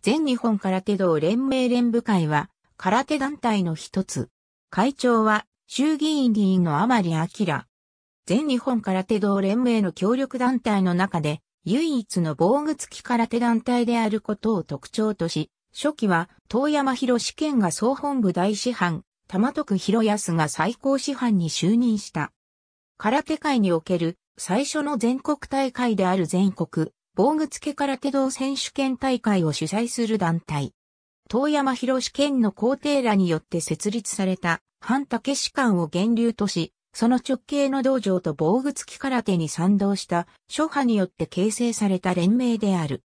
全日本空手道連盟連部会は空手団体の一つ。会長は衆議院議員の甘利明。全日本空手道連盟の協力団体の中で唯一の防具付き空手団体であることを特徴とし、初期は遠山博試験が総本部大師範、玉徳博康が最高師範に就任した。空手界における最初の全国大会である全国防具付けら手道選手権大会を主催する団体。遠山博士県の皇帝らによって設立された、半竹士官を源流とし、その直系の道場と防具付き空手に賛同した、諸派によって形成された連盟である。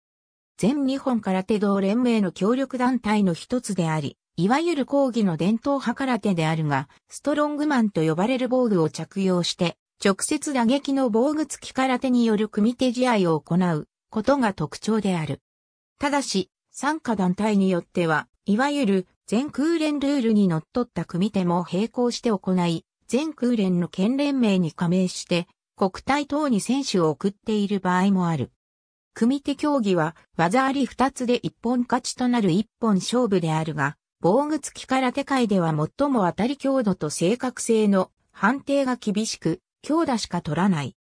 全日本空手道連盟の協力団体の一つであり、いわゆる講義の伝統派空手であるが、ストロングマンと呼ばれる防具を着用して、直接打撃の防具付き空手による組手試合を行う、ことが特徴である。ただし、参加団体によっては、いわゆる全空連ルールに則っった組手も並行して行い、全空連の県連名に加盟して、国体等に選手を送っている場合もある。組手競技は、技あり二つで一本勝ちとなる一本勝負であるが、防具付き空手界では最も当たり強度と正確性の判定が厳しく、強打しか取らない。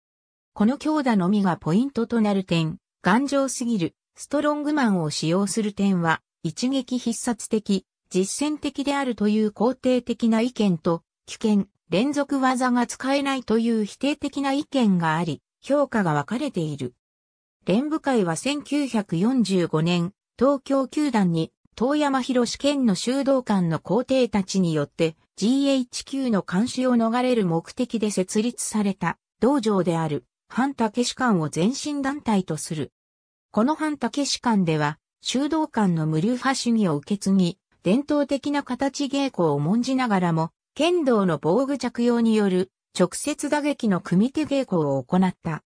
この強打のみがポイントとなる点、頑丈すぎる、ストロングマンを使用する点は、一撃必殺的、実践的であるという肯定的な意見と、危険、連続技が使えないという否定的な意見があり、評価が分かれている。連部会は1945年、東京球団に、遠山博士県の修道館の皇帝たちによって、GHQ の監視を逃れる目的で設立された、道場である、反武士官を前身団体とする。この半竹士館では、修道館の無流派主義を受け継ぎ、伝統的な形稽古を重んじながらも、剣道の防具着用による直接打撃の組手稽古を行った。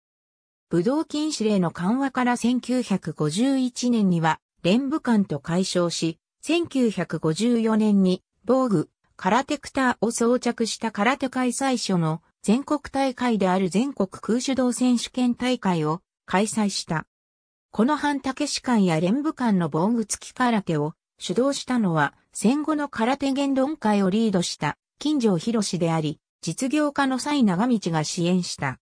武道禁止令の緩和から1951年には連武館と解消し、1954年に防具、空手クターを装着した空手開催所の全国大会である全国空手道選手権大会を開催した。この半竹士官や連武官の防具付き空手を主導したのは戦後の空手言論会をリードした金城博士であり、実業家の際長道が支援した。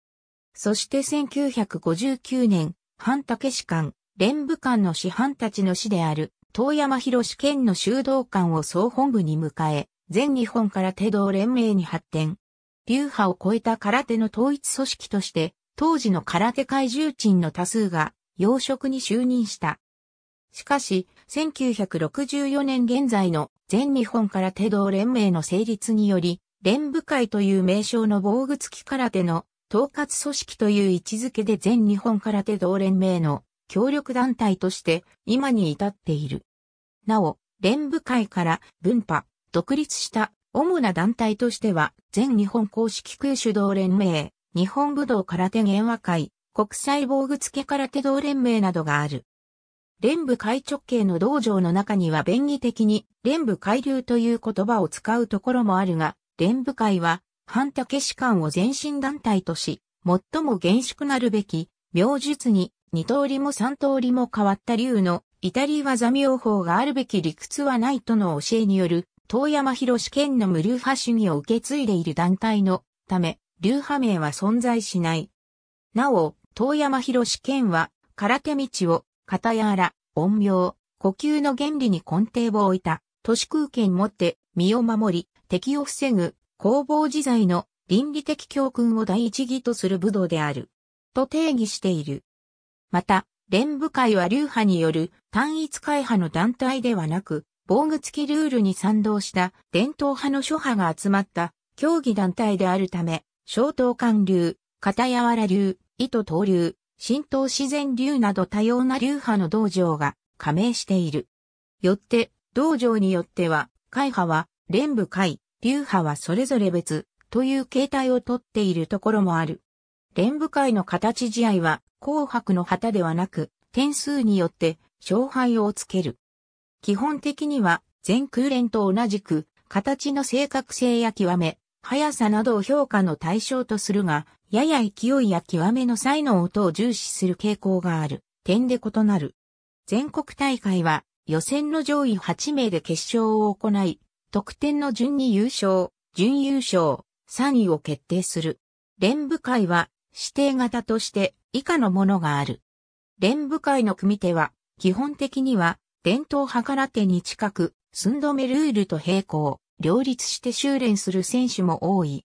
そして1959年、半竹士官、連武官の師範たちの師である、遠山博士県の修道館を総本部に迎え、全日本空手道連盟に発展。流派を超えた空手の統一組織として、当時の空手会重鎮の多数が要職に就任した。しかし、1964年現在の全日本空手道連盟の成立により、連部会という名称の防具付き空手の統括組織という位置づけで全日本空手道連盟の協力団体として今に至っている。なお、連部会から分派、独立した主な団体としては、全日本公式空手道連盟、日本武道空手原和会、国際防具付け空手道連盟などがある。連部海直系の道場の中には便宜的に連部海流という言葉を使うところもあるが、連部会は、反竹士官を前身団体とし、最も厳粛なるべき、名術に、二通りも三通りも変わった竜の、イタリ技妙法があるべき理屈はないとの教えによる、遠山博士県の無流派主義を受け継いでいる団体のため、流派名は存在しない。なお、遠山博健は、空手道を、片やら、音名、呼吸の原理に根底を置いた、都市空間持って、身を守り、敵を防ぐ、攻防自在の倫理的教訓を第一義とする武道である。と定義している。また、連部会は流派による単一会派の団体ではなく、防具付きルールに賛同した伝統派の諸派が集まった競技団体であるため、小刀館流、片柔ら流、糸東流、神道自然流など多様な流派の道場が加盟している。よって、道場によっては、会派は、連部会、流派はそれぞれ別、という形態をとっているところもある。連部会の形試合は、紅白の旗ではなく、点数によって勝敗をつける。基本的には、全空連と同じく、形の正確性や極め、速さなどを評価の対象とするが、やや勢いや極めの際の音を重視する傾向がある点で異なる。全国大会は予選の上位8名で決勝を行い、得点の順に優勝、準優勝、3位を決定する。連部会は指定型として以下のものがある。連部会の組手は基本的には伝統派空手に近く、寸止めルールと並行、両立して修練する選手も多い。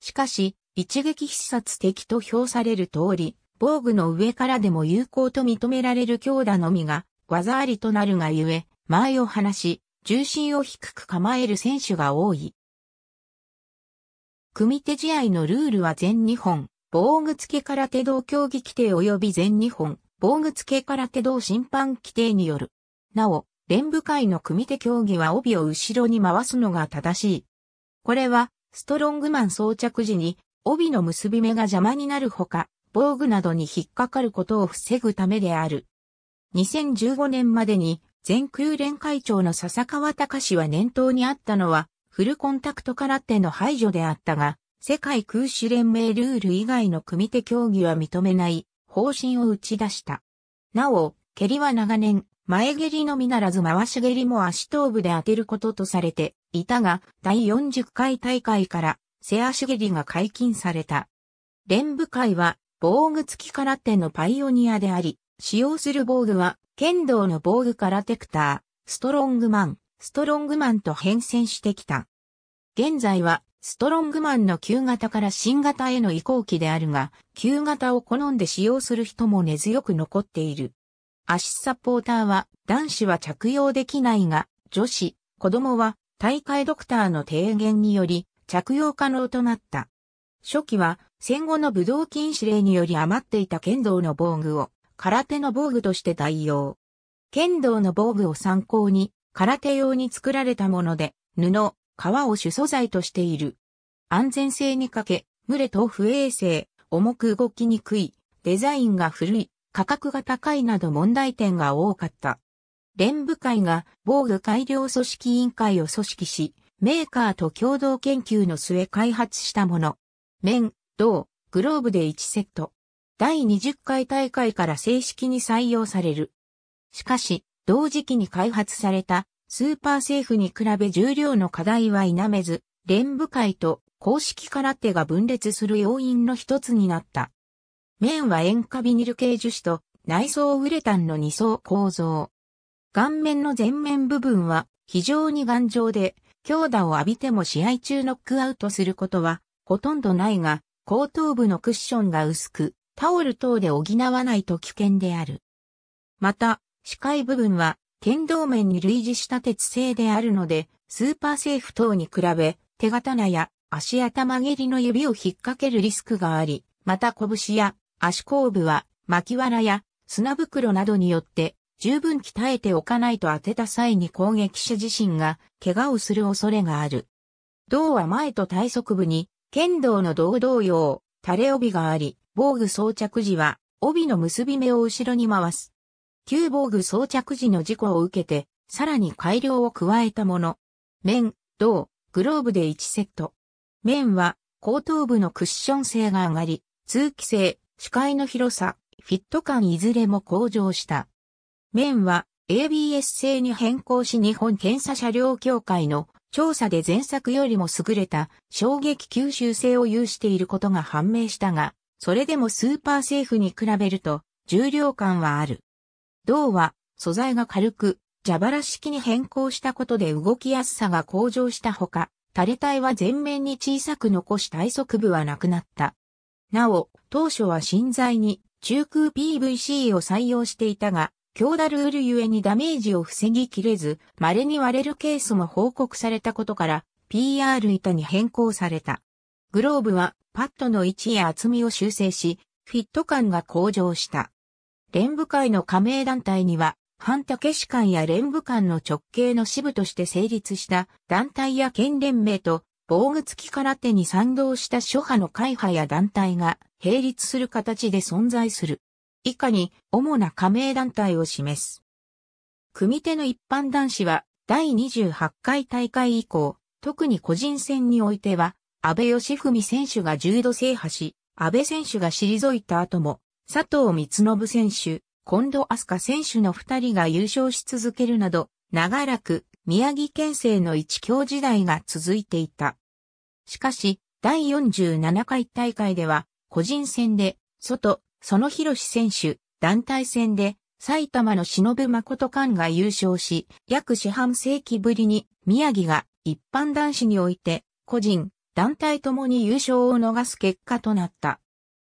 しかし、一撃必殺的と評される通り、防具の上からでも有効と認められる強打のみが技ありとなるがゆえ、前を離し、重心を低く構える選手が多い。組手試合のルールは全日本、防具付けから手動競技規定及び全日本、防具付けから手動審判規定による。なお、連部会の組手競技は帯を後ろに回すのが正しい。これは、ストロングマン装着時に帯の結び目が邪魔になるほか、防具などに引っかかることを防ぐためである。2015年までに全空連会長の笹川隆氏は念頭にあったのは、フルコンタクト空手の排除であったが、世界空手連盟ルール以外の組手競技は認めない方針を打ち出した。なお、蹴りは長年、前蹴りのみならず回し蹴りも足頭部で当てることとされていたが、第40回大会からセシュゲリが解禁された。連ブ会は防具付き空手のパイオニアであり、使用する防具は剣道の防具からテクター、ストロングマン、ストロングマンと変遷してきた。現在はストロングマンの旧型から新型への移行期であるが、旧型を好んで使用する人も根強く残っている。足サポーターは男子は着用できないが、女子、子供は大会ドクターの提言により着用可能となった。初期は戦後の武道禁止令により余っていた剣道の防具を空手の防具として代用。剣道の防具を参考に空手用に作られたもので布、革を主素材としている。安全性にかけ、群れと不衛生、重く動きにくい、デザインが古い、価格が高いなど問題点が多かった。連部会が防具改良組織委員会を組織し、メーカーと共同研究の末開発したもの。面、銅、グローブで1セット。第20回大会から正式に採用される。しかし、同時期に開発されたスーパーセーフに比べ重量の課題は否めず、連部会と公式空手が分裂する要因の一つになった。面は塩化ビニル系樹脂と内装ウレタンの二層構造。顔面の前面部分は非常に頑丈で強打を浴びても試合中ノックアウトすることはほとんどないが、後頭部のクッションが薄く、タオル等で補わないと危険である。また、視界部分は、剣道面に類似した鉄製であるので、スーパーセーフ等に比べ、手刀や足頭蹴りの指を引っ掛けるリスクがあり、また拳や足後部は巻き藁や砂袋などによって十分鍛えておかないと当てた際に攻撃者自身が怪我をする恐れがある。胴は前と体側部に剣道の胴同様、垂れ帯があり、防具装着時は帯の結び目を後ろに回す。旧防具装着時の事故を受けて、さらに改良を加えたもの。面、胴、グローブで1セット。面は後頭部のクッション性が上がり、通気性、視界の広さ、フィット感いずれも向上した。面は ABS 製に変更し日本検査車両協会の調査で前作よりも優れた衝撃吸収性を有していることが判明したが、それでもスーパーセーフに比べると重量感はある。銅は素材が軽く、蛇腹式に変更したことで動きやすさが向上したほか、垂れ体は前面に小さく残し体側部はなくなった。なお、当初は新材に中空 PVC を採用していたが、強打ルールゆえにダメージを防ぎきれず、稀に割れるケースも報告されたことから、PR 板に変更された。グローブは、パッドの位置や厚みを修正し、フィット感が向上した。連部会の加盟団体には、半竹士官や連部官の直系の支部として成立した団体や県連盟と防具付き空手に賛同した諸派の会派や団体が並立する形で存在する。以下に主な加盟団体を示す。組手の一般男子は第28回大会以降、特に個人戦においては、安倍義文選手が重度制覇し、安倍選手が退いた後も、佐藤光信選手、近藤飛鳥選手の二人が優勝し続けるなど、長らく宮城県政の一強時代が続いていた。しかし、第47回大会では、個人戦で、外、その広志選手、団体戦で、埼玉の忍誠館が優勝し、約四半世紀ぶりに宮城が一般男子において、個人、団体ともに優勝を逃す結果となった。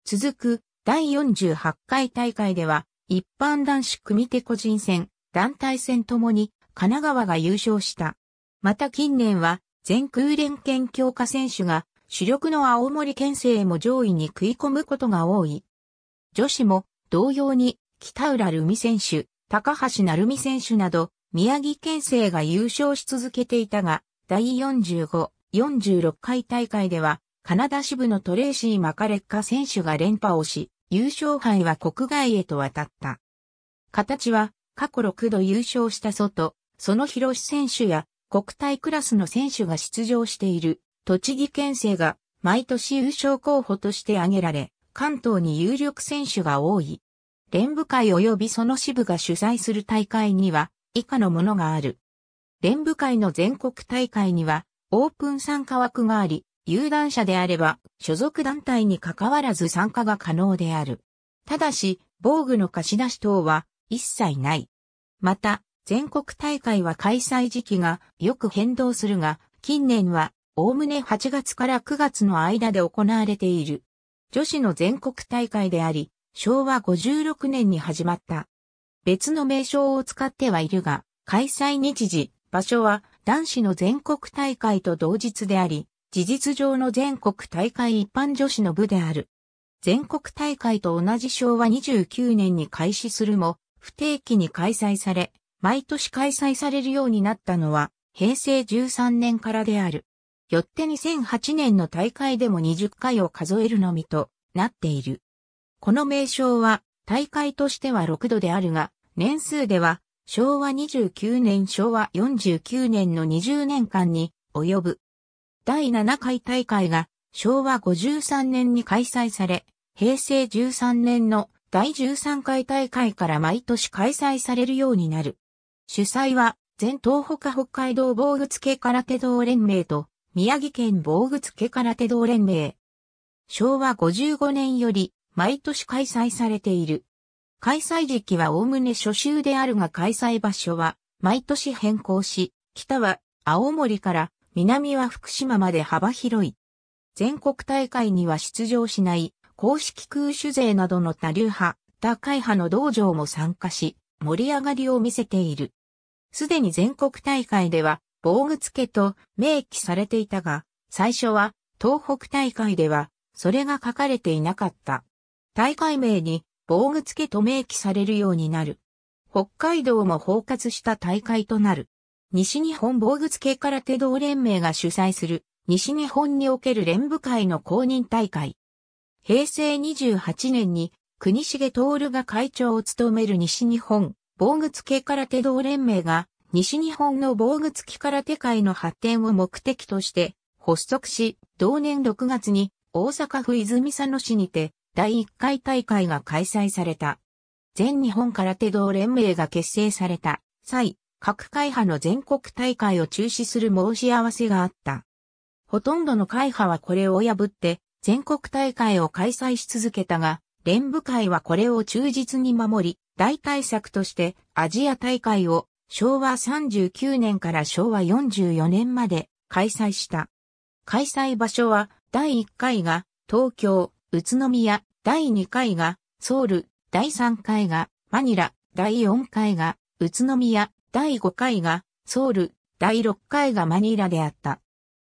続く第48回大会では、一般男子組手個人戦、団体戦ともに神奈川が優勝した。また近年は、全空連県強化選手が主力の青森県勢も上位に食い込むことが多い。女子も同様に北浦留美選手、高橋成美選手など宮城県勢が優勝し続けていたが、第45、46回大会ではカナダ支部のトレーシー・マカレッカ選手が連覇をし、優勝杯は国外へと渡った。形は過去6度優勝した外、その広志選手や国体クラスの選手が出場している栃木県勢が毎年優勝候補として挙げられ、関東に有力選手が多い。連部会及びその支部が主催する大会には以下のものがある。連部会の全国大会にはオープン参加枠があり、有段者であれば所属団体に関わらず参加が可能である。ただし、防具の貸し出し等は一切ない。また、全国大会は開催時期がよく変動するが、近年は、おおむね8月から9月の間で行われている。女子の全国大会であり、昭和56年に始まった。別の名称を使ってはいるが、開催日時、場所は男子の全国大会と同日であり、事実上の全国大会一般女子の部である。全国大会と同じ昭和29年に開始するも、不定期に開催され、毎年開催されるようになったのは、平成13年からである。よって2008年の大会でも20回を数えるのみとなっている。この名称は大会としては6度であるが、年数では昭和29年昭和49年の20年間に及ぶ。第7回大会が昭和53年に開催され、平成13年の第13回大会から毎年開催されるようになる。主催は全東北北海道防具付け空手道連盟と宮城県防具付空手道連盟。昭和55年より毎年開催されている。開催時期はおおむね初秋であるが開催場所は毎年変更し、北は青森から南は福島まで幅広い。全国大会には出場しない公式空手勢などの多流派、多会派の道場も参加し、盛り上がりを見せている。すでに全国大会では防具付けと明記されていたが、最初は東北大会ではそれが書かれていなかった。大会名に防具付けと明記されるようになる。北海道も包括した大会となる。西日本防具付け空手道連盟が主催する西日本における連部会の公認大会。平成28年に国重徹が会長を務める西日本防具付け空手道連盟が西日本の防具付き空手会の発展を目的として発足し、同年6月に大阪府泉佐野市にて第1回大会が開催された。全日本空手道連盟が結成された際、各会派の全国大会を中止する申し合わせがあった。ほとんどの会派はこれを破って全国大会を開催し続けたが、連部会はこれを忠実に守り、大対策としてアジア大会を昭和39年から昭和44年まで開催した。開催場所は第1回が東京、宇都宮、第2回がソウル、第3回がマニラ、第4回が宇都宮、第5回がソウル、第6回がマニラであった。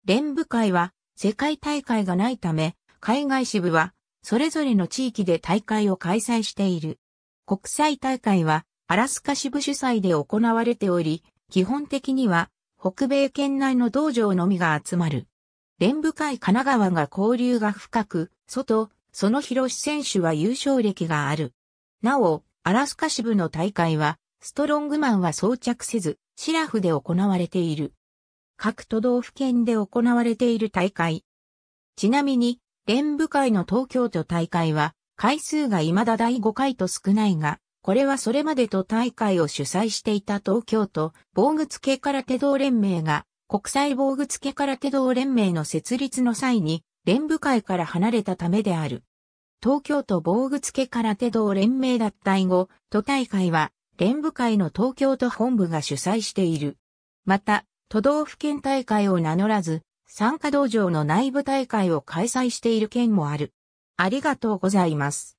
連部会は世界大会がないため、海外支部はそれぞれの地域で大会を開催している。国際大会はアラスカ支部主催で行われており、基本的には北米圏内の道場のみが集まる。連部会神奈川が交流が深く、外、その広選手は優勝歴がある。なお、アラスカ支部の大会は、ストロングマンは装着せず、シラフで行われている。各都道府県で行われている大会。ちなみに、連部会の東京都大会は、回数が未だ第5回と少ないが、これはそれまで都大会を主催していた東京都防具付空手道連盟が国際防具付空手道連盟の設立の際に連部会から離れたためである。東京都防具付空手道連盟脱退後、都大会は連部会の東京都本部が主催している。また、都道府県大会を名乗らず、参加道場の内部大会を開催している県もある。ありがとうございます。